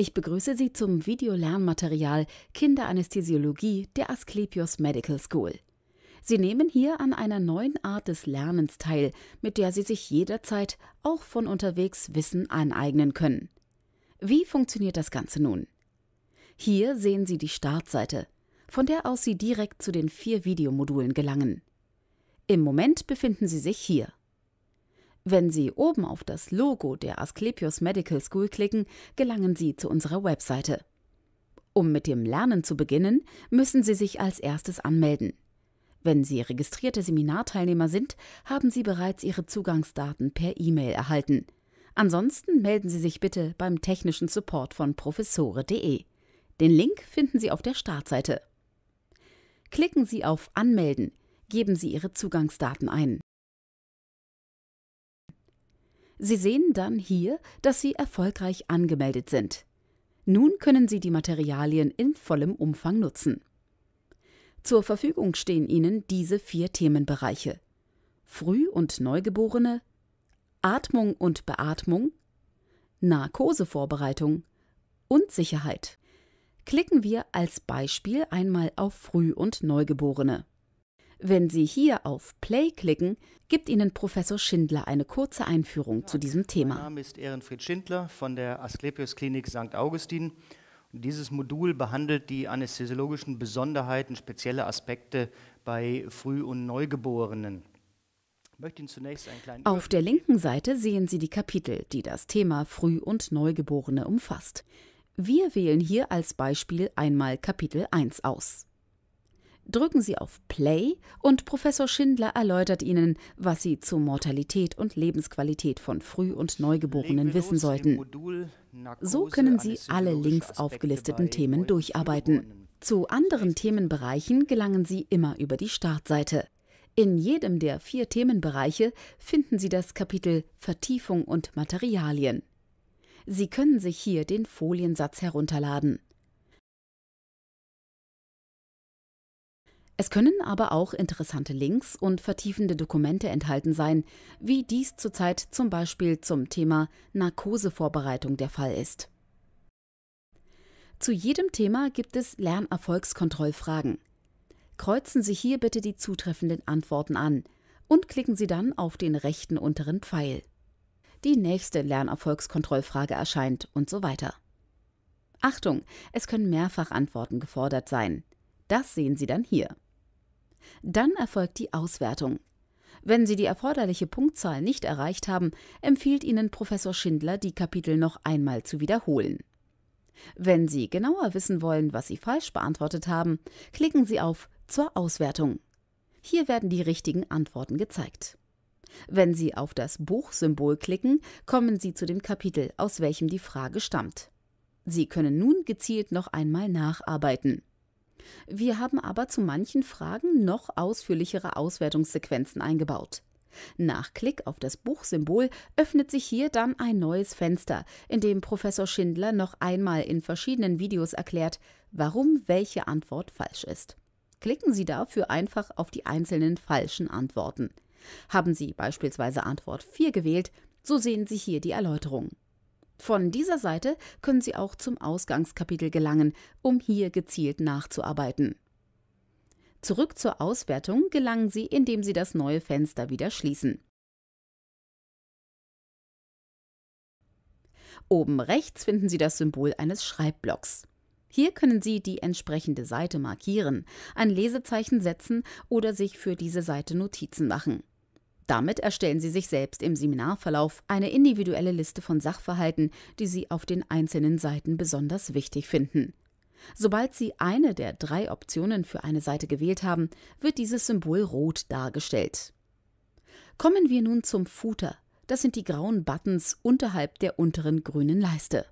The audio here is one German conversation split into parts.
Ich begrüße Sie zum Videolernmaterial Kinderanästhesiologie der Asklepios Medical School. Sie nehmen hier an einer neuen Art des Lernens teil, mit der Sie sich jederzeit auch von unterwegs Wissen aneignen können. Wie funktioniert das Ganze nun? Hier sehen Sie die Startseite, von der aus Sie direkt zu den vier Videomodulen gelangen. Im Moment befinden Sie sich hier. Wenn Sie oben auf das Logo der Asklepios Medical School klicken, gelangen Sie zu unserer Webseite. Um mit dem Lernen zu beginnen, müssen Sie sich als erstes anmelden. Wenn Sie registrierte Seminarteilnehmer sind, haben Sie bereits Ihre Zugangsdaten per E-Mail erhalten. Ansonsten melden Sie sich bitte beim technischen Support von professore.de. Den Link finden Sie auf der Startseite. Klicken Sie auf Anmelden, geben Sie Ihre Zugangsdaten ein. Sie sehen dann hier, dass Sie erfolgreich angemeldet sind. Nun können Sie die Materialien in vollem Umfang nutzen. Zur Verfügung stehen Ihnen diese vier Themenbereiche. Früh- und Neugeborene, Atmung und Beatmung, Narkosevorbereitung und Sicherheit. Klicken wir als Beispiel einmal auf Früh- und Neugeborene. Wenn Sie hier auf Play klicken, gibt Ihnen Professor Schindler eine kurze Einführung zu diesem Thema. Mein Name ist Ehrenfried Schindler von der Asklepios Klinik St. Augustin. Dieses Modul behandelt die anästhesiologischen Besonderheiten, spezielle Aspekte bei Früh- und Neugeborenen. Auf der linken Seite sehen Sie die Kapitel, die das Thema Früh- und Neugeborene umfasst. Wir wählen hier als Beispiel einmal Kapitel 1 aus drücken Sie auf Play und Professor Schindler erläutert Ihnen, was Sie zur Mortalität und Lebensqualität von Früh- und Neugeborenen wissen sollten. So können Sie alle links aufgelisteten Themen durcharbeiten. Zu anderen Themenbereichen gelangen Sie immer über die Startseite. In jedem der vier Themenbereiche finden Sie das Kapitel Vertiefung und Materialien. Sie können sich hier den Foliensatz herunterladen. Es können aber auch interessante Links und vertiefende Dokumente enthalten sein, wie dies zurzeit zum Beispiel zum Thema Narkosevorbereitung der Fall ist. Zu jedem Thema gibt es Lernerfolgskontrollfragen. Kreuzen Sie hier bitte die zutreffenden Antworten an und klicken Sie dann auf den rechten unteren Pfeil. Die nächste Lernerfolgskontrollfrage erscheint und so weiter. Achtung, es können mehrfach Antworten gefordert sein. Das sehen Sie dann hier. Dann erfolgt die Auswertung. Wenn Sie die erforderliche Punktzahl nicht erreicht haben, empfiehlt Ihnen Professor Schindler, die Kapitel noch einmal zu wiederholen. Wenn Sie genauer wissen wollen, was Sie falsch beantwortet haben, klicken Sie auf Zur Auswertung. Hier werden die richtigen Antworten gezeigt. Wenn Sie auf das Buchsymbol klicken, kommen Sie zu dem Kapitel, aus welchem die Frage stammt. Sie können nun gezielt noch einmal nacharbeiten. Wir haben aber zu manchen Fragen noch ausführlichere Auswertungssequenzen eingebaut. Nach Klick auf das Buchsymbol öffnet sich hier dann ein neues Fenster, in dem Professor Schindler noch einmal in verschiedenen Videos erklärt, warum welche Antwort falsch ist. Klicken Sie dafür einfach auf die einzelnen falschen Antworten. Haben Sie beispielsweise Antwort 4 gewählt, so sehen Sie hier die Erläuterung. Von dieser Seite können Sie auch zum Ausgangskapitel gelangen, um hier gezielt nachzuarbeiten. Zurück zur Auswertung gelangen Sie, indem Sie das neue Fenster wieder schließen. Oben rechts finden Sie das Symbol eines Schreibblocks. Hier können Sie die entsprechende Seite markieren, ein Lesezeichen setzen oder sich für diese Seite Notizen machen. Damit erstellen Sie sich selbst im Seminarverlauf eine individuelle Liste von Sachverhalten, die Sie auf den einzelnen Seiten besonders wichtig finden. Sobald Sie eine der drei Optionen für eine Seite gewählt haben, wird dieses Symbol rot dargestellt. Kommen wir nun zum Footer. Das sind die grauen Buttons unterhalb der unteren grünen Leiste.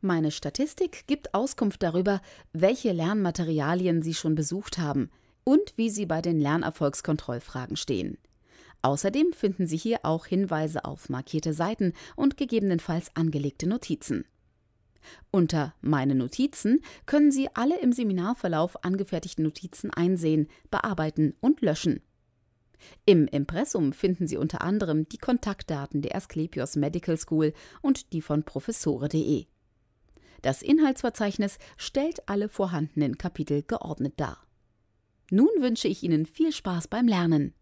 Meine Statistik gibt Auskunft darüber, welche Lernmaterialien Sie schon besucht haben und wie Sie bei den Lernerfolgskontrollfragen stehen. Außerdem finden Sie hier auch Hinweise auf markierte Seiten und gegebenenfalls angelegte Notizen. Unter Meine Notizen können Sie alle im Seminarverlauf angefertigten Notizen einsehen, bearbeiten und löschen. Im Impressum finden Sie unter anderem die Kontaktdaten der Asklepios Medical School und die von professore.de. Das Inhaltsverzeichnis stellt alle vorhandenen Kapitel geordnet dar. Nun wünsche ich Ihnen viel Spaß beim Lernen.